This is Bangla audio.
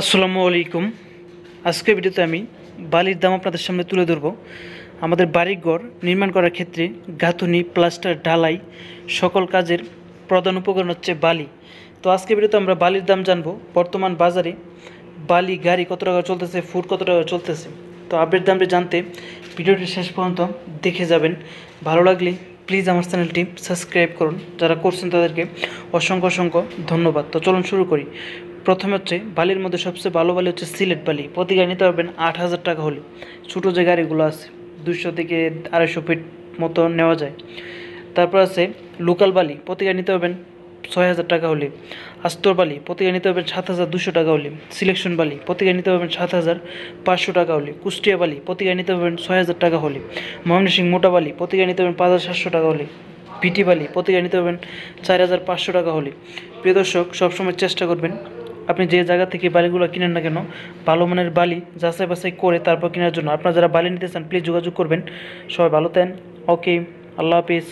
আসসালামু আলাইকুম আজকের ভিডিওতে আমি বালির দাম আপনাদের সামনে তুলে ধরব আমাদের ঘর নির্মাণ করার ক্ষেত্রে গাঁথুনি প্লাস্টার ঢালাই সকল কাজের প্রধান উপকরণ হচ্ছে বালি তো আজকে ভিডিওতে আমরা বালির দাম জানবো বর্তমান বাজারে বালি গাড়ি কত টাকা চলতেছে ফুট কত টাকা চলতেছে তো আপডেট দামটি জানতে ভিডিওটি শেষ পর্যন্ত দেখে যাবেন ভালো লাগলে প্লিজ আমার চ্যানেলটি সাবস্ক্রাইব করুন যারা করছেন তাদেরকে অসংখ্য অসংখ্য ধন্যবাদ তো চলুন শুরু করি প্রথমে হচ্ছে বালির মধ্যে সবচেয়ে ভালো বালি হচ্ছে সিলেট বালি প্রতি গাড়ি নিতে পারবেন আট হাজার টাকা হলে ছোটো যে গাড়িগুলো আছে দুশো থেকে আড়াইশো ফিট মতো নেওয়া যায় তারপর আছে লোকাল বালি প্রতি গাড়ি নিতে পারবেন ছয় হাজার টাকা হলে আস্তর বালি গাড়ি নিতে পারবেন সাত হাজার দুশো টাকা হলে সিলেকশন বালি গাড়ি নিতে পারবেন সাত হাজার পাঁচশো টাকা হলে কুষ্টিয়া বালি গাড়ি নিতে পারবেন ছয় হাজার টাকা হলে সিং মোটা বালি গাড়ি নিতে পারবেন পাঁচ হাজার সাতশো টাকা হলে পিটি বালি গাড়ি নিতে পারবেন চার হাজার পাঁচশো টাকা হলে প্রিয় দর্শক সবসময় চেষ্টা করবেন আপনি যে জায়গা থেকে বালিগুলো কিনেন না কেন ভালো মানের বালি যাচাই বাছাই করে তারপর কেনার জন্য আপনারা যারা বালি নিতে চান প্লিজ যোগাযোগ করবেন সবাই ভালো তেন ওকে আল্লাহ হাফিজ